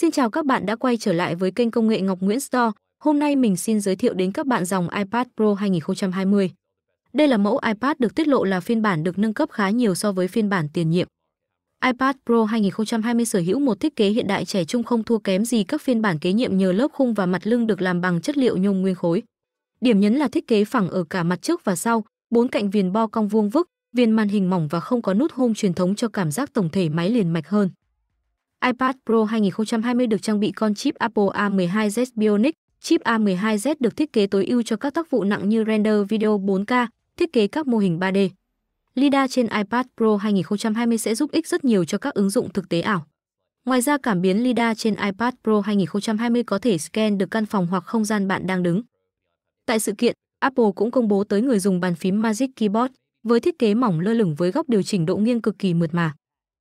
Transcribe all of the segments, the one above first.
Xin chào các bạn đã quay trở lại với kênh công nghệ Ngọc Nguyễn Store. Hôm nay mình xin giới thiệu đến các bạn dòng iPad Pro 2020. Đây là mẫu iPad được tiết lộ là phiên bản được nâng cấp khá nhiều so với phiên bản tiền nhiệm. iPad Pro 2020 sở hữu một thiết kế hiện đại trẻ trung không thua kém gì các phiên bản kế nhiệm nhờ lớp khung và mặt lưng được làm bằng chất liệu nhôm nguyên khối. Điểm nhấn là thiết kế phẳng ở cả mặt trước và sau, bốn cạnh viền bo cong vuông vức, viên màn hình mỏng và không có nút home truyền thống cho cảm giác tổng thể máy liền mạch hơn iPad Pro 2020 được trang bị con chip Apple A12Z Bionic. Chip A12Z được thiết kế tối ưu cho các tác vụ nặng như render video 4K, thiết kế các mô hình 3D. LiDAR trên iPad Pro 2020 sẽ giúp ích rất nhiều cho các ứng dụng thực tế ảo. Ngoài ra cảm biến LiDAR trên iPad Pro 2020 có thể scan được căn phòng hoặc không gian bạn đang đứng. Tại sự kiện, Apple cũng công bố tới người dùng bàn phím Magic Keyboard với thiết kế mỏng lơ lửng với góc điều chỉnh độ nghiêng cực kỳ mượt mà.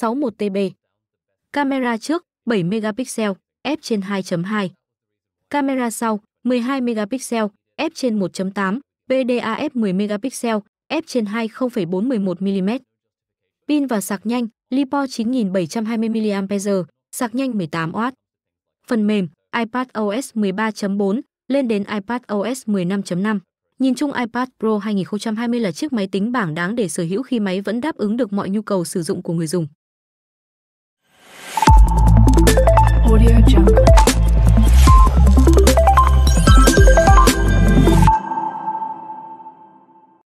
61TB. Camera trước 7 megapixel, f trên 2.2. Camera sau 12 megapixel, f trên 1.8, PDAF 10 megapixel, f trên 2 0,411 mm. Pin và sạc nhanh LiPo 9720 mAh, sạc nhanh 18W. Phần mềm iPad OS 13.4 lên đến iPad OS 15.5. Nhìn chung iPad Pro 2020 là chiếc máy tính bảng đáng để sở hữu khi máy vẫn đáp ứng được mọi nhu cầu sử dụng của người dùng.